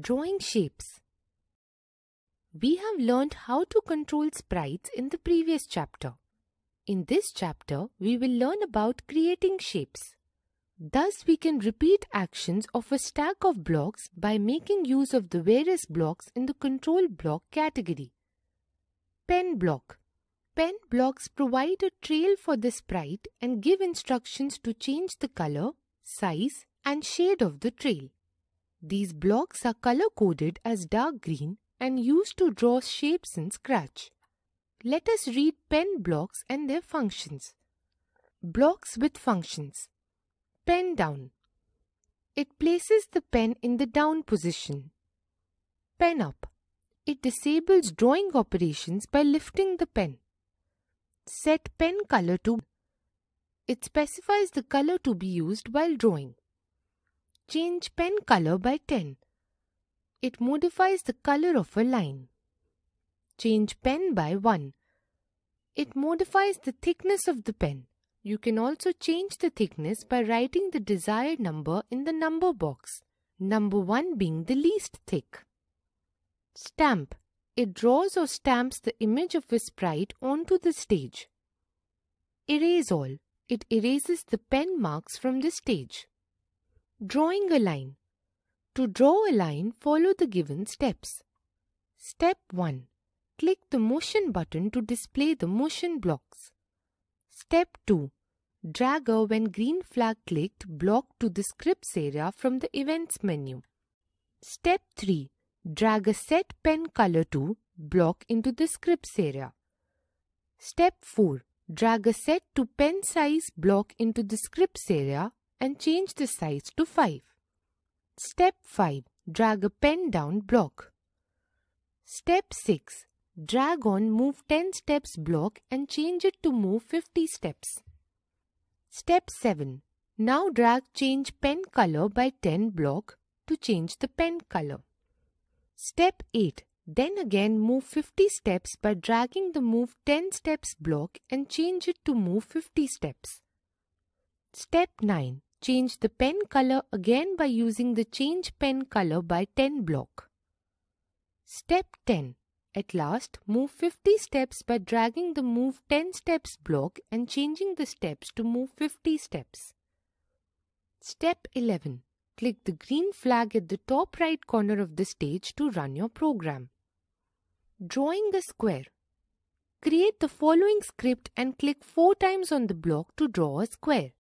drawing shapes. We have learned how to control sprites in the previous chapter. In this chapter, we will learn about creating shapes. Thus, we can repeat actions of a stack of blocks by making use of the various blocks in the control block category. Pen block. Pen blocks provide a trail for the sprite and give instructions to change the color, size and shade of the trail. These blocks are color coded as dark green and used to draw shapes in Scratch. Let us read pen blocks and their functions. Blocks with functions. Pen down. It places the pen in the down position. Pen up. It disables drawing operations by lifting the pen. Set pen color to. It specifies the color to be used while drawing change pen color by 10. It modifies the color of a line. Change pen by 1. It modifies the thickness of the pen. You can also change the thickness by writing the desired number in the number box, number 1 being the least thick. Stamp. It draws or stamps the image of a sprite onto the stage. Erase all. It erases the pen marks from the stage. Drawing a line. To draw a line, follow the given steps. Step 1. Click the motion button to display the motion blocks. Step 2. Drag a when green flag clicked block to the scripts area from the events menu. Step 3. Drag a set pen color to block into the scripts area. Step 4. Drag a set to pen size block into the scripts area and change the size to 5. Step 5. Drag a pen down block. Step 6. Drag on move 10 steps block and change it to move 50 steps. Step 7. Now drag change pen color by 10 block to change the pen color. Step 8. Then again move 50 steps by dragging the move 10 steps block and change it to move 50 steps. Step 9. Change the pen color again by using the Change Pen Color by 10 block. Step 10. At last, move 50 steps by dragging the Move 10 Steps block and changing the steps to Move 50 steps. Step 11. Click the green flag at the top right corner of the stage to run your program. Drawing a square. Create the following script and click 4 times on the block to draw a square.